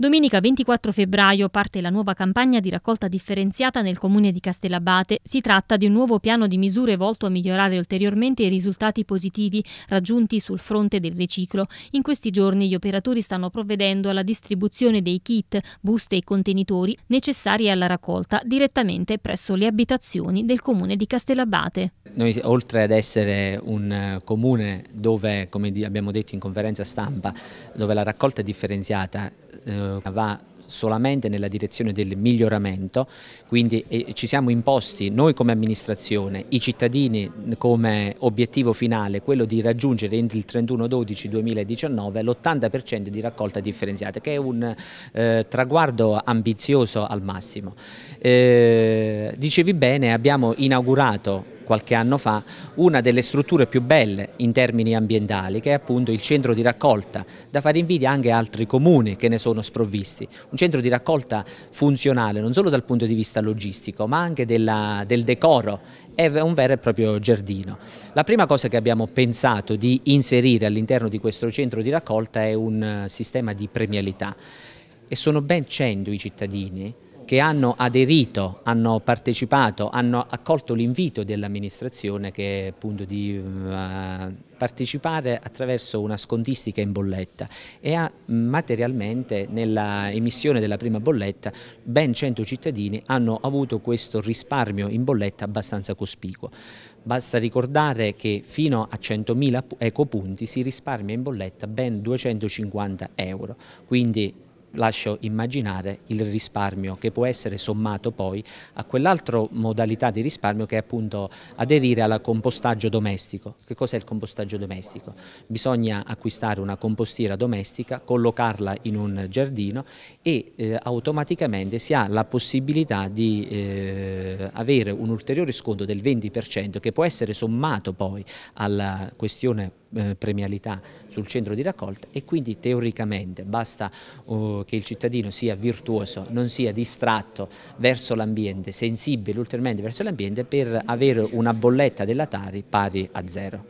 Domenica 24 febbraio parte la nuova campagna di raccolta differenziata nel comune di Castellabate. Si tratta di un nuovo piano di misure volto a migliorare ulteriormente i risultati positivi raggiunti sul fronte del riciclo. In questi giorni gli operatori stanno provvedendo alla distribuzione dei kit, buste e contenitori necessari alla raccolta direttamente presso le abitazioni del comune di Castellabate. Noi oltre ad essere un eh, comune dove, come abbiamo detto in conferenza stampa, dove la raccolta è differenziata, eh, eh, va solamente nella direzione del miglioramento, quindi eh, ci siamo imposti noi come amministrazione, i cittadini come obiettivo finale quello di raggiungere entro il 31-12-2019 l'80% di raccolta differenziata, che è un eh, traguardo ambizioso al massimo. Eh, dicevi bene, abbiamo inaugurato qualche anno fa una delle strutture più belle in termini ambientali che è appunto il centro di raccolta, da fare invidia anche a altri comuni che ne sono sprovvisti. Un centro di raccolta funzionale non solo dal punto di vista logistico ma anche della, del decoro, è un vero e proprio giardino. La prima cosa che abbiamo pensato di inserire all'interno di questo centro di raccolta è un eh, sistema di premialità e sono ben 100 i cittadini che hanno aderito, hanno partecipato, hanno accolto l'invito dell'amministrazione che è appunto di eh, partecipare attraverso una scontistica in bolletta e ha materialmente nella emissione della prima bolletta ben 100 cittadini hanno avuto questo risparmio in bolletta abbastanza cospicuo. Basta ricordare che fino a 100.000 ecopunti si risparmia in bolletta ben 250 euro, quindi lascio immaginare il risparmio che può essere sommato poi a quell'altra modalità di risparmio che è appunto aderire al compostaggio domestico. Che cos'è il compostaggio domestico? Bisogna acquistare una compostiera domestica, collocarla in un giardino e eh, automaticamente si ha la possibilità di eh, avere un ulteriore sconto del 20% che può essere sommato poi alla questione eh, premialità sul centro di raccolta e quindi teoricamente basta oh, che il cittadino sia virtuoso, non sia distratto verso l'ambiente, sensibile ulteriormente verso l'ambiente per avere una bolletta della Tari pari a zero.